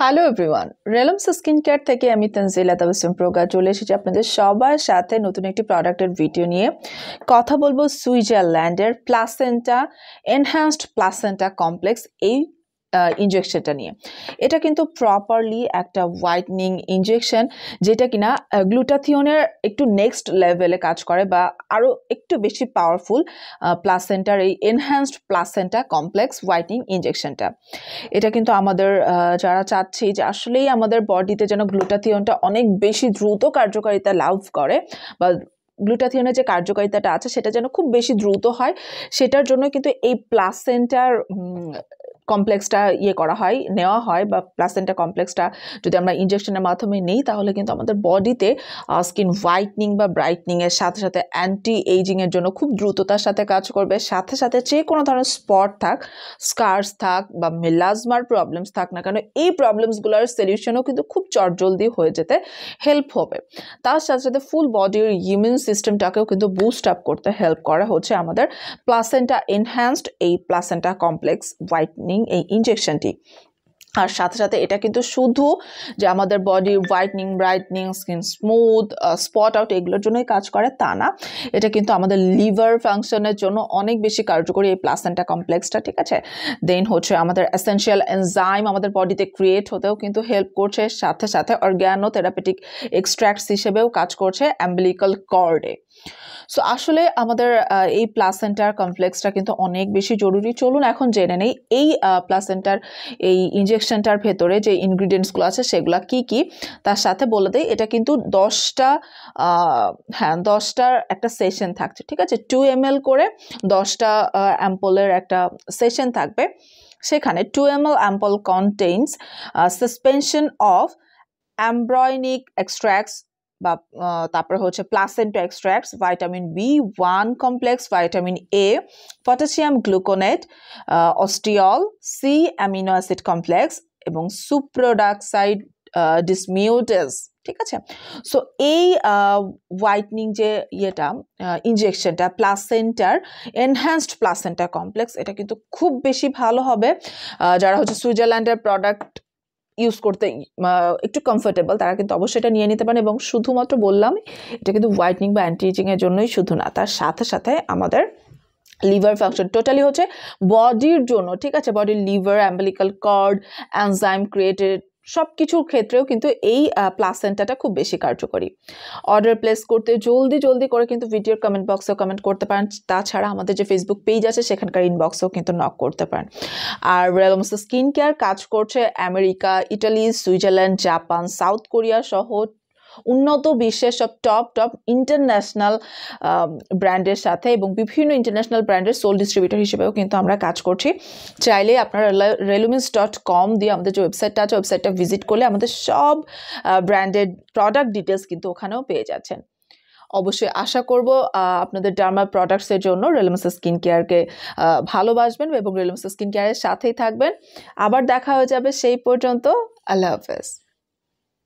hello everyone রেলমস skin care থেকে আমি তঞ্জিলা তাবাসুম প্রোগা চলে এসেছি আপনাদের সবার সাথে নতুন একটি প্রোডাক্টের ভিডিও নিয়ে কথা বলবো সুইজারল্যান্ডের প্লাসেন্টা এনহ্যান্সড প্লাসেন্টা কমপ্লেক্স এই ইঞ্জেকশনটা নিয়ে এটা কিন্তু প্রপারলি একটা হোয়াইটনিং ইঞ্জেকশন যেটা কিনা গ্লুটাথিওনের একটু নেক্সট লেভেলে কাজ করে বা আরও একটু বেশি পাওয়ারফুল প্লাসেন্টার এই এনহ্যান্সড প্লাসেন্টা কমপ্লেক্স হোয়াইটনিং ইঞ্জেকশনটা এটা কিন্তু আমাদের যারা চাচ্ছি যে আসলেই আমাদের বডিতে যেন গ্লুটাথিওনটা অনেক বেশি দ্রুত কার্যকারিতা লাভ করে বা গ্লুটাথিয়নের যে কার্যকারিতাটা আছে সেটা যেন খুব বেশি দ্রুত হয় সেটার জন্য কিন্তু এই প্লাসেন্টার কমপ্লেক্সটা ইয়ে করা হয় নেওয়া হয় বা প্লাসেন্টা কমপ্লেক্সটা যদি আমরা ইঞ্জেকশনের মাধ্যমে নিই তাহলে কিন্তু আমাদের বডিতে স্কিন হোয়াইটনিং বা ব্রাইটনিংয়ের সাথে সাথে অ্যান্টি এইজিংয়ের জন্য খুব দ্রুততার সাথে কাজ করবে সাথে সাথে যে কোনো ধরনের স্পট থাক স্কার্স থাক বা মেলাজমার প্রবলেমস থাক না কেন এই প্রবলেমসগুলোর সলিউশনও কিন্তু খুব চটজলদি হয়ে যেতে হেল্প হবে তার সাথে সাথে ফুল বডির ইমিউন সিস্টেমটাকেও কিন্তু বুস্ট আপ করতে হেল্প করা হচ্ছে আমাদের প্লাসেন্টা এনহ্যান্সড এই প্লাসেন্টা কমপ্লেক্স হোয়াইটনিং হোয়াইটনিং এই ইঞ্জেকশনটি আর সাথে সাথে এটা কিন্তু শুধু যে আমাদের body whitening brightening skin smooth spot out এগুলোর জন্যই কাজ করে তা না এটা কিন্তু আমাদের লিভার ফাংশনের জন্য অনেক বেশি কার্যকরী এই প্লাসেন্টা কমপ্লেক্সটা ঠিক আছে দেন হচ্ছে আমাদের এসেনশিয়াল এনজাইম আমাদের বডিতে ক্রিয়েট হতেও কিন্তু হেল্প করছে সাথে সাথে অর্গ্যানো থেরাপিটিক এক্সট্র্যাক্টস হিসেবেও কাজ করছে অ্যাম্বলিকাল কর্ডে সো আসলে আমাদের এই প্লাসেন্টার কমপ্লেক্সটা কিন্তু অনেক বেশি জরুরি চলুন এখন জেনে নেই এই প্লাসেন্টার এই ইঞ্জেকশনটার ভেতরে যে ইনগ্রিডিয়েন্টসগুলো আছে সেগুলো কি কি তার সাথে বলে দেয় এটা কিন্তু দশটা হ্যাঁ দশটার একটা সেশন থাকছে ঠিক আছে টু এম করে দশটা অ্যাম্পলের একটা সেশন থাকবে সেখানে two M L ampoule contents suspension of embryonic extracts বা তারপরে হচ্ছে placenta extracts vitamin B one complex vitamin A potassium gluconate অস্টিয়ল সি অ্যামিনো অ্যাসিড কমপ্লেক্স এবং সুপ্রোডাক্সাইড ডিসমিউটেস ঠিক আছে সো এই হোয়াইটনিং যে ইয়েটা ইঞ্জেকশনটা প্লাসেন্টার এনহ্যান্সড প্লাসেন্টার কমপ্লেক্স এটা কিন্তু খুব বেশি ভালো হবে যারা হচ্ছে সুইজারল্যান্ডের প্রোডাক্ট ইউজ করতে একটু কমফোর্টেবল তারা কিন্তু অবশ্যই এটা নিয়ে নিতে পারেন এবং শুধুমাত্র বললাম এটা কিন্তু হোয়াইটনিং বা অ্যান্টি এজিংয়ের জন্যই শুধু না তার সাথে সাথে আমাদের লিভার ফাংশন টোটালি হচ্ছে বডির জন্য ঠিক আছে বডির liver umbilical cord enzyme created সব কিছুর ক্ষেত্রেও কিন্তু এই প্লাসেন্টাটা খুব বেশি কার্যকরী অর্ডার প্লেস করতে জলদি জলদি করে কিন্তু ভিডিওর কমেন্ট বক্সেও কমেন্ট করতে পারেন তাছাড়া আমাদের যে ফেসবুক পেজ আছে সেখানকার ইনবক্সেও কিন্তু নক করতে পারেন আর রেলমস স্কিন কেয়ার কাজ করছে America Italy Switzerland Japan South Korea সহ উন্নত বিশ্বের সব টপ টপ ইন্টারন্যাশনাল ব্র্যান্ডের সাথে এবং বিভিন্ন ইন্টারন্যাশনাল ব্র্যান্ডের সোল ডিস্ট্রিবিউটর হিসেবেও কিন্তু আমরা কাজ করছি চাইলে আপনারা রেলুমিন্স ডট কম দিয়ে আমাদের যে ওয়েবসাইটটা আছে ওয়েবসাইটটা ভিজিট করলে আমাদের সব ব্র্যান্ডেড প্রোডাক্ট ডিটেলস কিন্তু ওখানেও পেয়ে যাচ্ছেন অবশ্যই আশা করব আপনাদের ডার্মা প্রোডাক্টসের জন্য রেলেমস স্কিন কেয়ারকে ভালোবাসবেন এবং রেলেমস স্কিন কেয়ারের সাথেই থাকবেন আবার দেখা হয়ে যাবে সেই পর্যন্ত আল্লাহ হাফেজ